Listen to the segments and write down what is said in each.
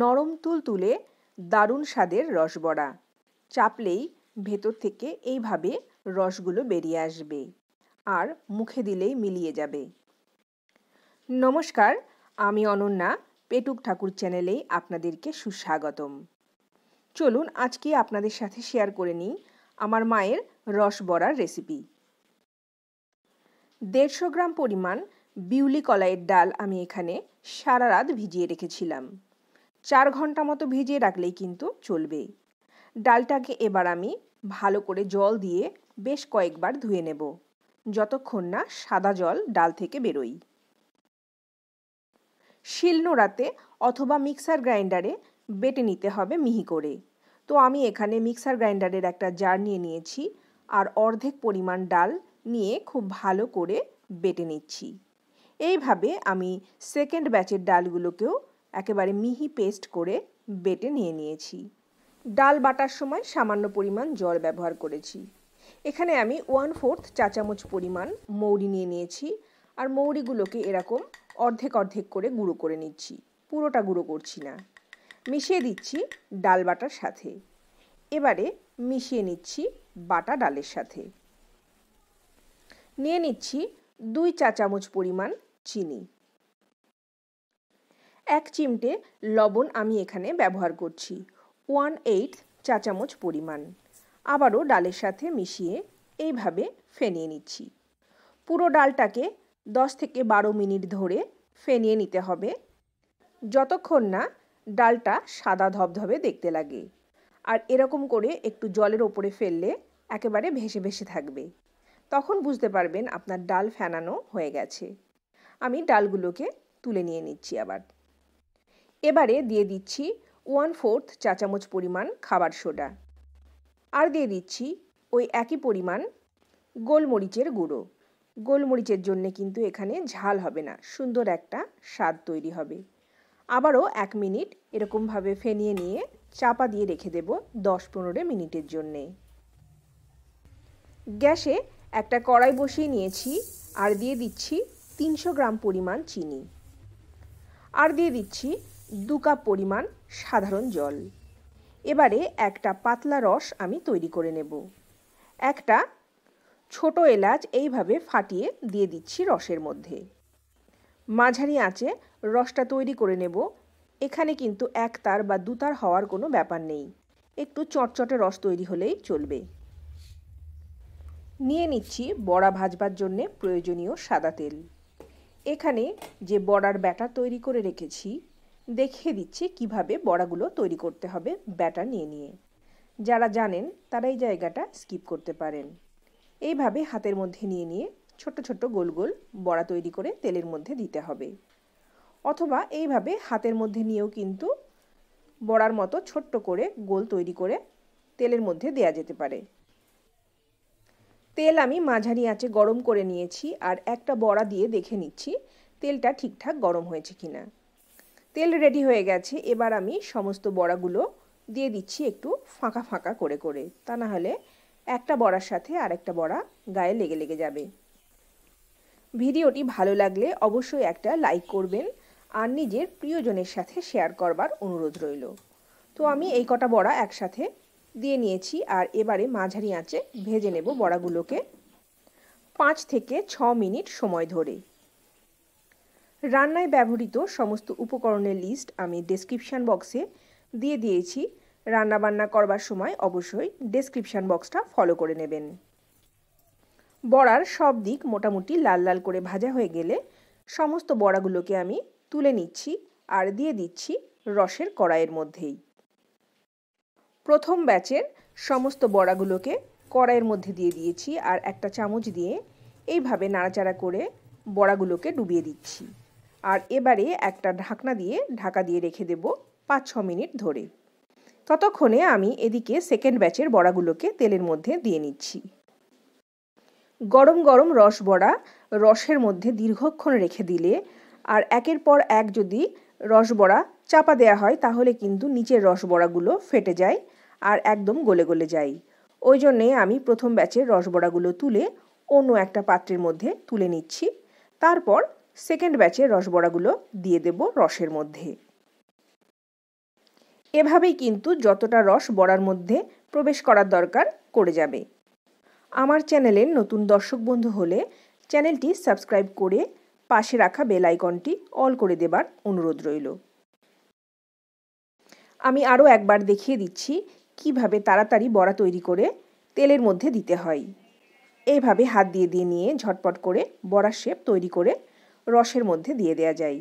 নরম তুল তুলে দারুণ স্বাদের রসবড়া চাপলেই ভেতর থেকে এইভাবে রসগুলো বেরিয়ে আসবে আর মুখে দিলেই মিলিয়ে যাবে নমস্কার আমি অনন্যা পেটুক ঠাকুর চ্যানেলেই আপনাদেরকে সুস্বাগতম চলুন আজকে আপনাদের সাথে শেয়ার করে নিই আমার মায়ের রসবড়ার রেসিপি দেড়শো গ্রাম পরিমাণ বিউলি কলাইয়ের ডাল আমি এখানে সারা রাত ভিজিয়ে রেখেছিলাম চার ঘন্টা মতো ভিজিয়ে রাখলেই কিন্তু চলবে ডালটাকে এবার আমি ভালো করে জল দিয়ে বেশ কয়েকবার ধুয়ে নেব যতক্ষণ না সাদা জল ডাল থেকে বেরোই শিলনোড়াতে অথবা মিক্সার গ্রাইন্ডারে বেটে নিতে হবে মিহি করে তো আমি এখানে মিক্সার গ্রাইন্ডারের একটা জার নিয়ে নিয়েছি আর অর্ধেক পরিমাণ ডাল নিয়ে খুব ভালো করে বেটে নিচ্ছি এইভাবে আমি সেকেন্ড ব্যাচের ডালগুলোকেও একেবারে মিহি পেস্ট করে বেটে নিয়ে নিয়েছি ডাল বাটার সময় সামান্য পরিমাণ জল ব্যবহার করেছি এখানে আমি ওয়ান ফোর্থ চা চামচ পরিমাণ মৌরি নিয়ে নিয়েছি আর মৌরিগুলোকে এরকম অর্ধেক অর্ধেক করে গুঁড়ো করে নিচ্ছি পুরোটা গুঁড়ো করছি না মিশিয়ে দিচ্ছি ডাল বাটার সাথে এবারে মিশিয়ে নিচ্ছি বাটা ডালের সাথে নিয়ে নিচ্ছি দুই চা চামচ পরিমাণ চিনি এক চিমটে লবণ আমি এখানে ব্যবহার করছি ওয়ান এইট চা চামচ পরিমাণ আবারও ডালের সাথে মিশিয়ে এইভাবে ফেনিয়ে নিচ্ছি পুরো ডালটাকে দশ থেকে বারো মিনিট ধরে ফেনিয়ে নিতে হবে যতক্ষণ না ডালটা সাদা ধবধবে দেখতে লাগে আর এরকম করে একটু জলের ওপরে ফেললে একেবারে ভেসে ভেসে থাকবে তখন বুঝতে পারবেন আপনার ডাল ফেনানো হয়ে গেছে আমি ডালগুলোকে তুলে নিয়ে নিচ্ছি আবার এবারে দিয়ে দিচ্ছি ওয়ান ফোর্থ চা চামচ পরিমাণ খাবার সোডা আর দিয়ে দিচ্ছি ওই একই পরিমাণ গোলমরিচের গুঁড়ো গোলমরিচের জন্য কিন্তু এখানে ঝাল হবে না সুন্দর একটা স্বাদ তৈরি হবে আবারও এক মিনিট এরকমভাবে ফেনিয়ে নিয়ে চাপা দিয়ে রেখে দেব দশ পনেরো মিনিটের জন্যে গ্যাসে একটা কড়াই বসিয়ে নিয়েছি আর দিয়ে দিচ্ছি তিনশো গ্রাম পরিমাণ চিনি আর দিয়ে দিচ্ছি দু কাপ পরিমাণ সাধারণ জল এবারে একটা পাতলা রস আমি তৈরি করে নেব একটা ছোট এলাচ এইভাবে ফাটিয়ে দিয়ে দিচ্ছি রসের মধ্যে মাঝারি আঁচে রসটা তৈরি করে নেব এখানে কিন্তু এক তার বা দুতার হওয়ার কোনো ব্যাপার নেই একটু চটচটে রস তৈরি হলেই চলবে নিয়ে নিচ্ছি বড়া ভাজবার জন্যে প্রয়োজনীয় সাদা তেল এখানে যে বড়ার ব্যাটার তৈরি করে রেখেছি দেখিয়ে দিচ্ছি কিভাবে বড়াগুলো তৈরি করতে হবে ব্যাটার নিয়ে নিয়ে যারা জানেন তারা এই জায়গাটা স্কিপ করতে পারেন এইভাবে হাতের মধ্যে নিয়ে নিয়ে ছোট ছোট গোল গোল বড়া তৈরি করে তেলের মধ্যে দিতে হবে অথবা এইভাবে হাতের মধ্যে নিয়েও কিন্তু বড়ার মতো ছোট্ট করে গোল তৈরি করে তেলের মধ্যে দেয়া যেতে পারে তেল আমি মাঝারি আঁচে গরম করে নিয়েছি আর একটা বড়া দিয়ে দেখে নিচ্ছি তেলটা ঠিকঠাক গরম হয়েছে কিনা তেল রেডি হয়ে গেছে এবার আমি সমস্ত বড়াগুলো দিয়ে দিচ্ছি একটু ফাঁকা ফাঁকা করে করে তা না হলে একটা বড়ার সাথে আর একটা বড়া গায়ে লেগে লেগে যাবে ভিডিওটি ভালো লাগলে অবশ্যই একটা লাইক করবেন আর নিজের প্রিয়জনের সাথে শেয়ার করবার অনুরোধ রইল তো আমি এই কটা বড়া একসাথে দিয়ে নিয়েছি আর এবারে মাঝারি আঁচে ভেজে নেব বড়াগুলোকে পাঁচ থেকে ছ মিনিট সময় ধরে রান্নায় ব্যবহৃত সমস্ত উপকরণের লিস্ট আমি ডেসক্রিপশান বক্সে দিয়ে দিয়েছি রান্নাবান্না করবার সময় অবশ্যই ডেসক্রিপশান বক্সটা ফলো করে নেবেন বড়ার সব দিক মোটামুটি লাল লাল করে ভাজা হয়ে গেলে সমস্ত বড়াগুলোকে আমি তুলে নিচ্ছি আর দিয়ে দিচ্ছি রসের কড়াইয়ের মধ্যেই প্রথম ব্যাচের সমস্ত বড়াগুলোকে কড়াইয়ের মধ্যে দিয়ে দিয়েছি আর একটা চামচ দিয়ে এইভাবে নাড়াচাড়া করে বড়াগুলোকে ডুবিয়ে দিচ্ছি আর এবারে একটা ঢাকনা দিয়ে ঢাকা দিয়ে রেখে দেব পাঁচ ছ মিনিট ধরে ততক্ষণে আমি এদিকে সেকেন্ড ব্যাচের বড়াগুলোকে তেলের মধ্যে দিয়ে নিচ্ছি গরম গরম রস বড়া রসের মধ্যে দীর্ঘক্ষণ রেখে দিলে আর একের পর এক যদি রস বড়া চাপা দেওয়া হয় তাহলে কিন্তু নিচের রস বড়াগুলো ফেটে যায় আর একদম গলে গলে যায় ওই জন্যে আমি প্রথম ব্যাচের রস বড়াগুলো তুলে অন্য একটা পাত্রের মধ্যে তুলে নিচ্ছি তারপর সেকেন্ড ব্যাচে রসবড়াগুলো দিয়ে দেব রসের মধ্যে এভাবেই কিন্তু যতটা রস বড়ার মধ্যে প্রবেশ করার দরকার করে যাবে আমার চ্যানেলের নতুন দর্শক বন্ধু হলে চ্যানেলটি সাবস্ক্রাইব করে পাশে রাখা বেল আইকনটি অল করে দেবার অনুরোধ রইল আমি আরও একবার দেখিয়ে দিচ্ছি কিভাবে তাড়াতাড়ি বড়া তৈরি করে তেলের মধ্যে দিতে হয় এইভাবে হাত দিয়ে দিয়ে নিয়ে ঝটপট করে বড়ার শেপ তৈরি করে রসের মধ্যে দিয়ে দেওয়া যায়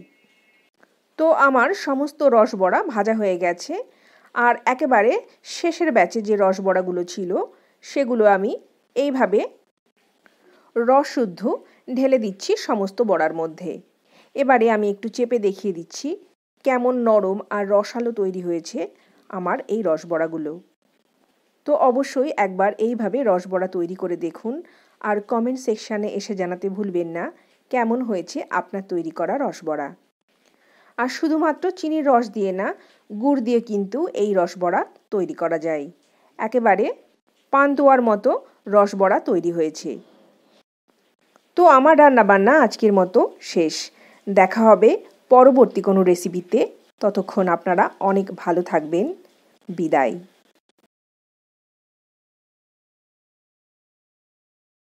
তো আমার সমস্ত রস বড়া ভাজা হয়ে গেছে আর একেবারে শেষের ব্যাচে যে রস বড়াগুলো ছিল সেগুলো আমি এইভাবে রসশুদ্ধ ঢেলে দিচ্ছি সমস্ত বড়ার মধ্যে এবারে আমি একটু চেপে দেখিয়ে দিচ্ছি কেমন নরম আর রসালো তৈরি হয়েছে আমার এই রস বড়াগুলো তো অবশ্যই একবার এইভাবে রস বড়া তৈরি করে দেখুন আর কমেন্ট সেকশানে এসে জানাতে ভুলবেন না কেমন হয়েছে আপনার তৈরি করা রসবড়া আর শুধুমাত্র চিনির রস দিয়ে না গুড় দিয়ে কিন্তু এই রসবড়া তৈরি করা যায় একেবারে পান্তুয়ার মতো রসবড়া তৈরি হয়েছে তো আমার রান্নাবান্না আজকের মতো শেষ দেখা হবে পরবর্তী কোনো রেসিপিতে ততক্ষণ আপনারা অনেক ভালো থাকবেন বিদায়